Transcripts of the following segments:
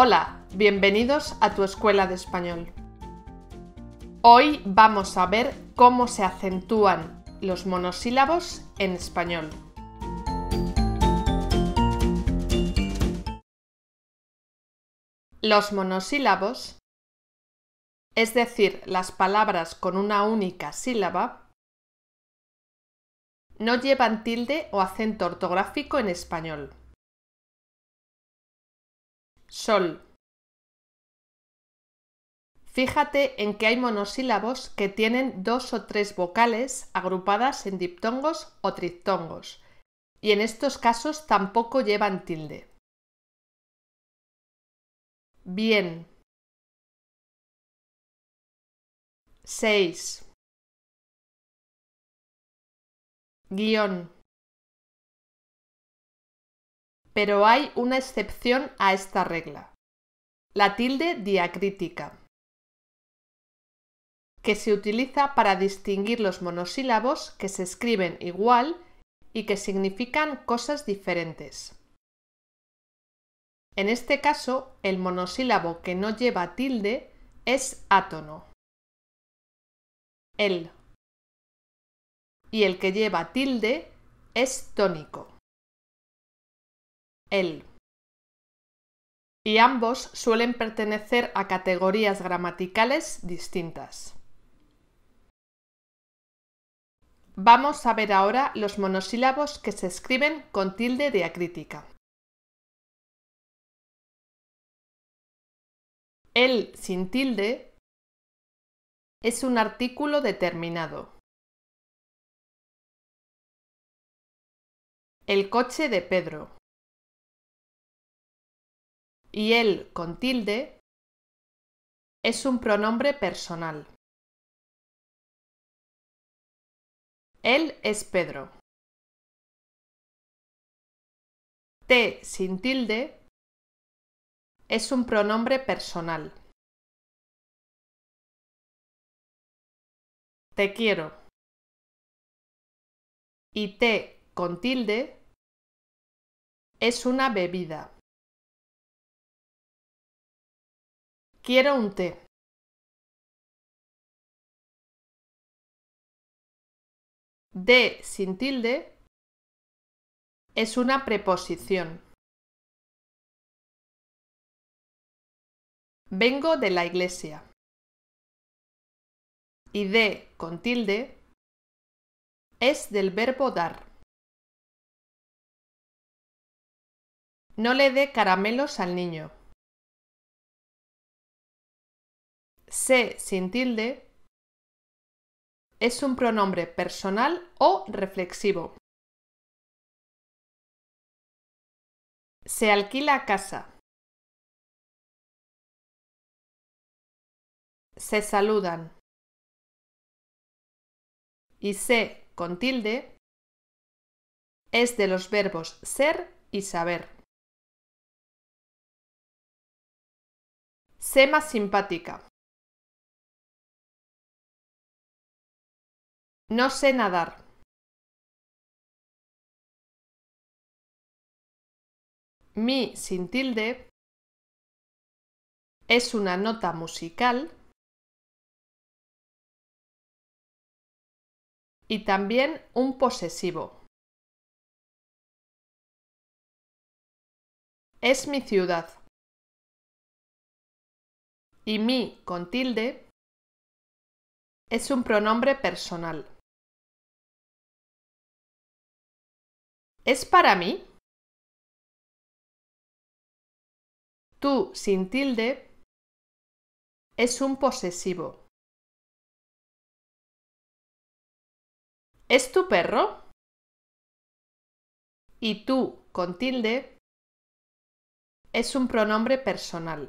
Hola, bienvenidos a tu escuela de español. Hoy vamos a ver cómo se acentúan los monosílabos en español. Los monosílabos, es decir, las palabras con una única sílaba, no llevan tilde o acento ortográfico en español. Sol. Fíjate en que hay monosílabos que tienen dos o tres vocales agrupadas en diptongos o triptongos, y en estos casos tampoco llevan tilde. Bien. 6. Guión pero hay una excepción a esta regla, la tilde diacrítica, que se utiliza para distinguir los monosílabos que se escriben igual y que significan cosas diferentes. En este caso, el monosílabo que no lleva tilde es átono. El. Y el que lleva tilde es tónico el. Y ambos suelen pertenecer a categorías gramaticales distintas. Vamos a ver ahora los monosílabos que se escriben con tilde diacrítica. El sin tilde es un artículo determinado. El coche de Pedro y él con tilde es un pronombre personal. Él es Pedro. T sin tilde es un pronombre personal. Te quiero. Y te con tilde es una bebida. Quiero un té. De sin tilde es una preposición. Vengo de la iglesia. Y de con tilde es del verbo dar. No le dé caramelos al niño. se sin tilde es un pronombre personal o reflexivo. Se alquila casa. Se saludan. Y sé con tilde es de los verbos ser y saber. Sé más simpática. No sé nadar. Mi sin tilde es una nota musical y también un posesivo. Es mi ciudad. Y mi con tilde es un pronombre personal. ¿Es para mí? Tú sin tilde es un posesivo. ¿Es tu perro? Y tú con tilde es un pronombre personal.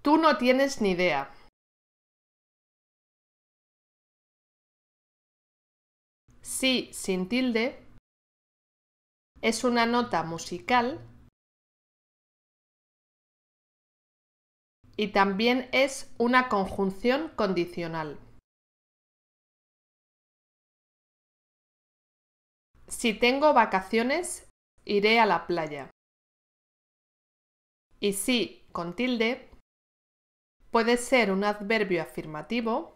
Tú no tienes ni idea. Si sin tilde es una nota musical y también es una conjunción condicional. Si tengo vacaciones, iré a la playa. Y si, con tilde, puede ser un adverbio afirmativo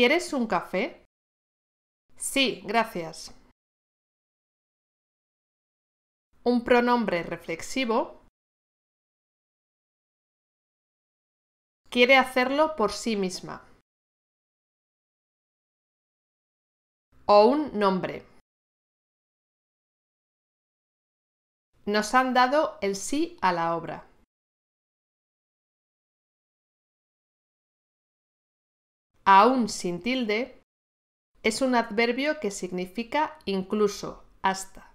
¿Quieres un café? Sí, gracias. Un pronombre reflexivo quiere hacerlo por sí misma. O un nombre. Nos han dado el sí a la obra. aún sin tilde, es un adverbio que significa incluso, hasta.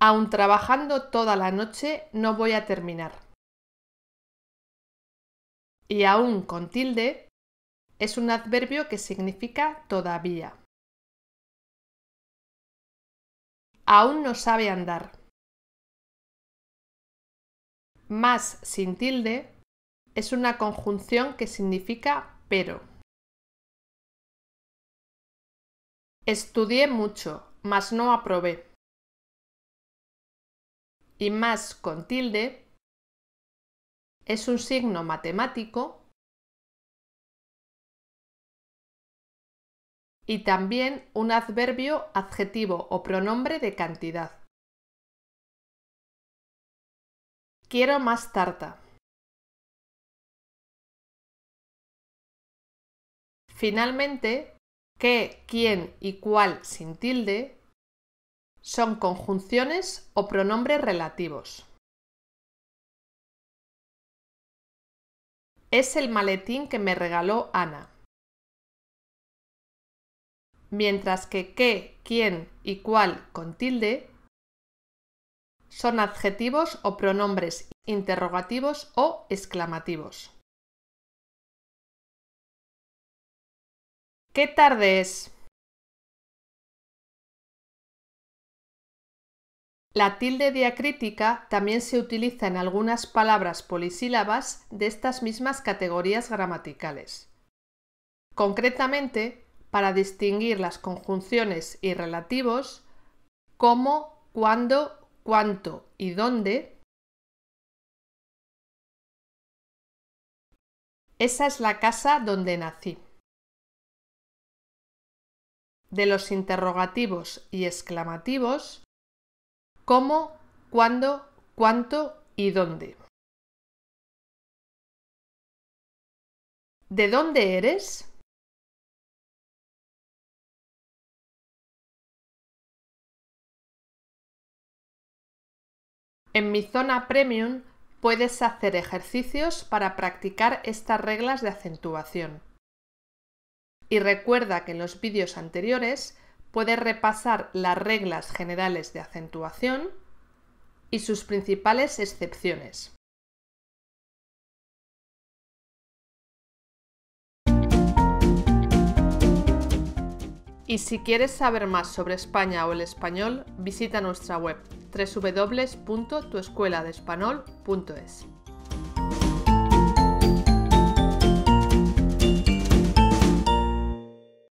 Aún trabajando toda la noche no voy a terminar. Y aún con tilde es un adverbio que significa todavía. Aún no sabe andar. Más sin tilde es una conjunción que significa pero. Estudié mucho, mas no aprobé. Y más con tilde es un signo matemático y también un adverbio, adjetivo o pronombre de cantidad. Quiero más tarta. Finalmente, qué, quién y cuál sin tilde son conjunciones o pronombres relativos. Es el maletín que me regaló Ana. Mientras que qué, quién y cuál con tilde son adjetivos o pronombres interrogativos o exclamativos. ¿Qué tarde es? La tilde diacrítica también se utiliza en algunas palabras polisílabas de estas mismas categorías gramaticales. Concretamente, para distinguir las conjunciones y relativos como, cuándo, cuánto y dónde, esa es la casa donde nací de los interrogativos y exclamativos cómo, cuándo, cuánto y dónde. ¿De dónde eres? En mi zona premium puedes hacer ejercicios para practicar estas reglas de acentuación. Y recuerda que en los vídeos anteriores puedes repasar las reglas generales de acentuación y sus principales excepciones. Y si quieres saber más sobre España o el español, visita nuestra web www.tuescueladespanol.es.